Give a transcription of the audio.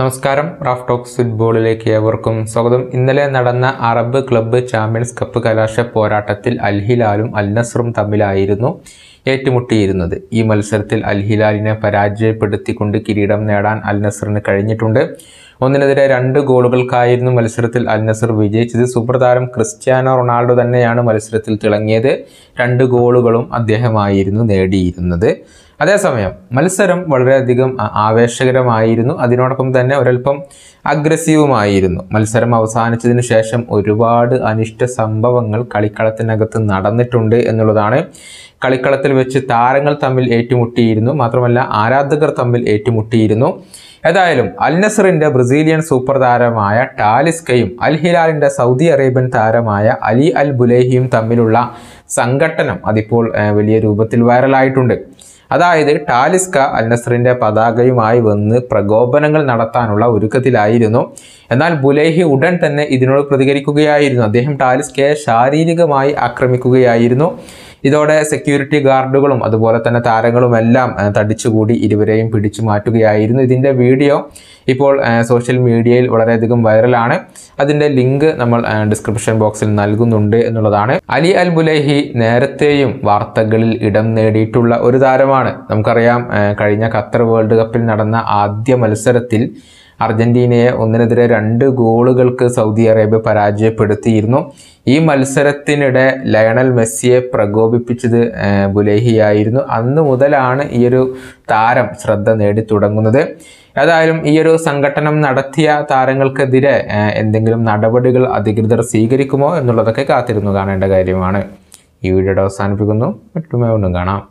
നമസ്കാരം Raf talks ഫുട്ബോളിലേക്ക് ഏവർക്കും സ്വാഗതം ഇന്നലെ നടന്ന അറബ് ക്ലബ്ബ് ചാമ്പ്യൻസ് കപ്പ് കലാശ പോരാട്ടത്തിൽ അൽഹിലാലും അൽനസറും അൽ നസറും തമ്മിലായിരുന്നു ഏറ്റുമുട്ടിയിരുന്നത് ഈ മത്സരത്തിൽ അൽഹിലാലിനെ പരാജയപ്പെടുത്തിക്കൊണ്ട് കിരീടം നേടാൻ അൽ നസറിന് കഴിഞ്ഞിട്ടുണ്ട് ഒന്നിനെതിരെ രണ്ട് ഗോളുകൾക്കായിരുന്നു മത്സരത്തിൽ അൽ നസർ വിജയിച്ചത് സൂപ്പർതാരം ക്രിസ്ത്യാനോ റൊണാൾഡോ തന്നെയാണ് മത്സരത്തിൽ തിളങ്ങിയത് രണ്ട് ഗോളുകളും അദ്ദേഹമായിരുന്നു നേടിയിരുന്നത് അതേസമയം മത്സരം വളരെയധികം ആവേശകരമായിരുന്നു അതിനോടൊപ്പം തന്നെ ഒരൽപ്പം അഗ്രസീവുമായിരുന്നു മത്സരം അവസാനിച്ചതിന് ശേഷം ഒരുപാട് അനിഷ്ട സംഭവങ്ങൾ കളിക്കളത്തിനകത്ത് നടന്നിട്ടുണ്ട് എന്നുള്ളതാണ് കളിക്കളത്തിൽ വെച്ച് താരങ്ങൾ തമ്മിൽ ഏറ്റുമുട്ടിയിരുന്നു മാത്രമല്ല ആരാധകർ തമ്മിൽ ഏറ്റുമുട്ടിയിരുന്നു ഏതായാലും അൽനസറിൻ്റെ ബ്രസീലിയൻ സൂപ്പർ താരമായ ടാലിസ്കയും അൽ ഹിലാലിൻ്റെ സൗദി അറേബ്യൻ താരമായ അലി അൽ ബുലേഹിയും തമ്മിലുള്ള സംഘട്ടനം അതിപ്പോൾ വലിയ രൂപത്തിൽ വൈറലായിട്ടുണ്ട് അതായത് ടാലിസ്ക അൽനസറിൻ്റെ പതാകയുമായി വന്ന് പ്രകോപനങ്ങൾ നടത്താനുള്ള ഒരുക്കത്തിലായിരുന്നു എന്നാൽ ബുലേഹി ഉടൻ തന്നെ ഇതിനോട് പ്രതികരിക്കുകയായിരുന്നു അദ്ദേഹം ടാലിസ്കയെ ശാരീരികമായി ആക്രമിക്കുകയായിരുന്നു ഇതോടെ സെക്യൂരിറ്റി ഗാർഡുകളും അതുപോലെ തന്നെ താരങ്ങളും എല്ലാം തടിച്ചുകൂടി ഇരുവരെയും പിടിച്ചു മാറ്റുകയായിരുന്നു ഇതിൻ്റെ വീഡിയോ ഇപ്പോൾ സോഷ്യൽ മീഡിയയിൽ വളരെയധികം വൈറലാണ് അതിൻ്റെ ലിങ്ക് നമ്മൾ ഡിസ്ക്രിപ്ഷൻ ബോക്സിൽ നൽകുന്നുണ്ട് എന്നുള്ളതാണ് അലി അൽ ബുലേഹി നേരത്തെയും വാർത്തകളിൽ ഇടം നേടിയിട്ടുള്ള ഒരു താരമാണ് നമുക്കറിയാം കഴിഞ്ഞ ഖത്തർ വേൾഡ് കപ്പിൽ നടന്ന ആദ്യ മത്സരത്തിൽ അർജന്റീനയെ ഒന്നിനെതിരെ രണ്ട് ഗോളുകൾക്ക് സൗദി അറേബ്യ പരാജയപ്പെടുത്തിയിരുന്നു ഈ മത്സരത്തിനിടെ ലയണൽ മെസ്സിയെ പ്രകോപിപ്പിച്ചത് ബുലേഹിയായിരുന്നു അന്ന് മുതലാണ് ഈ ഒരു താരം ശ്രദ്ധ നേടിത്തുടങ്ങുന്നത് ഏതായാലും ഈ ഒരു സംഘടനം നടത്തിയ താരങ്ങൾക്കെതിരെ എന്തെങ്കിലും നടപടികൾ അധികൃതർ സ്വീകരിക്കുമോ എന്നുള്ളതൊക്കെ കാത്തിരുന്നു കാണേണ്ട കാര്യമാണ് ഈ വീഡിയോ അവസാനിപ്പിക്കുന്നു മറ്റുമേ ഒന്നും കാണാം